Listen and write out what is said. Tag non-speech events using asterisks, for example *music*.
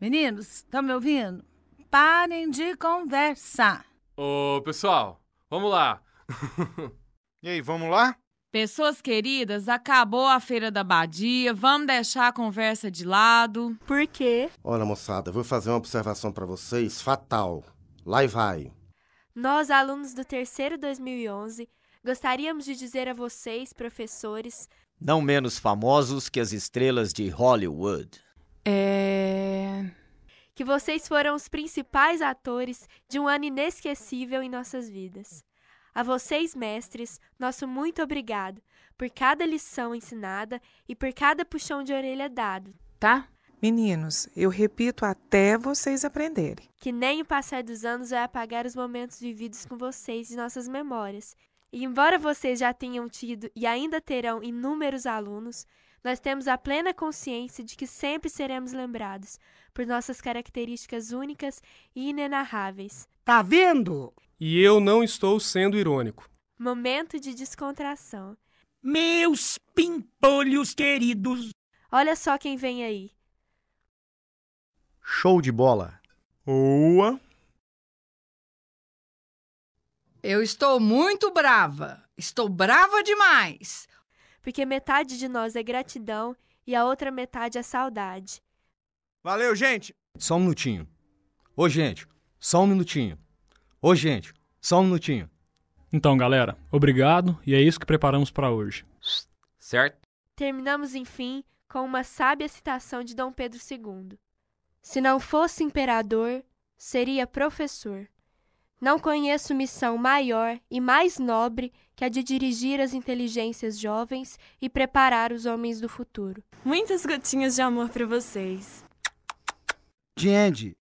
Meninos, estão me ouvindo? Parem de conversar. Ô, pessoal, vamos lá. *laughs* e aí, vamos lá? Pessoas queridas, acabou a feira da Badia, vamos deixar a conversa de lado. Por quê? Olha, moçada, vou fazer uma observação para vocês fatal. Lá e vai. Nós, alunos do terceiro 2011, gostaríamos de dizer a vocês, professores, não menos famosos que as estrelas de Hollywood. É, que vocês foram os principais atores de um ano inesquecível em nossas vidas. A vocês, mestres, nosso muito obrigado por cada lição ensinada e por cada puxão de orelha dado, tá? Meninos, eu repito até vocês aprenderem. Que nem o passar dos anos vai apagar os momentos vividos com vocês e nossas memórias e embora vocês já tenham tido e ainda terão inúmeros alunos, nós temos a plena consciência de que sempre seremos lembrados por nossas características únicas e inenarráveis. Tá vendo? E eu não estou sendo irônico. Momento de descontração. Meus pimpolhos queridos! Olha só quem vem aí. Show de bola! Boa! Eu estou muito brava. Estou brava demais. Porque metade de nós é gratidão e a outra metade é saudade. Valeu, gente! Só um minutinho. Ô, gente, só um minutinho. Ô, gente, só um minutinho. Então, galera, obrigado e é isso que preparamos para hoje. Certo? Terminamos, enfim, com uma sábia citação de Dom Pedro II: Se não fosse imperador, seria professor. Não conheço missão maior e mais nobre que a de dirigir as inteligências jovens e preparar os homens do futuro. Muitas gotinhas de amor para vocês. Andy.